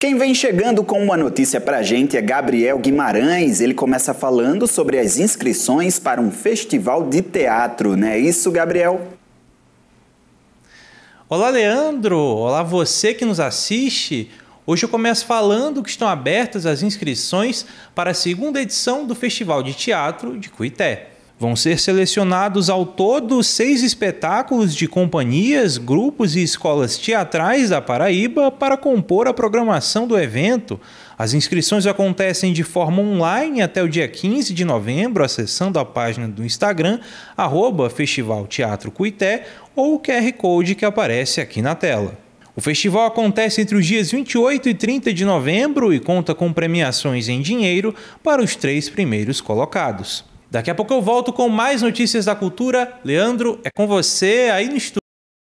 Quem vem chegando com uma notícia pra gente é Gabriel Guimarães. Ele começa falando sobre as inscrições para um festival de teatro, não é isso, Gabriel? Olá, Leandro! Olá, você que nos assiste! Hoje eu começo falando que estão abertas as inscrições para a segunda edição do Festival de Teatro de Cuité. Vão ser selecionados ao todo seis espetáculos de companhias, grupos e escolas teatrais da Paraíba para compor a programação do evento. As inscrições acontecem de forma online até o dia 15 de novembro, acessando a página do Instagram, arroba Festival Teatro Cuité, ou o QR Code que aparece aqui na tela. O festival acontece entre os dias 28 e 30 de novembro e conta com premiações em dinheiro para os três primeiros colocados. Daqui a pouco eu volto com mais notícias da cultura. Leandro, é com você aí no estúdio.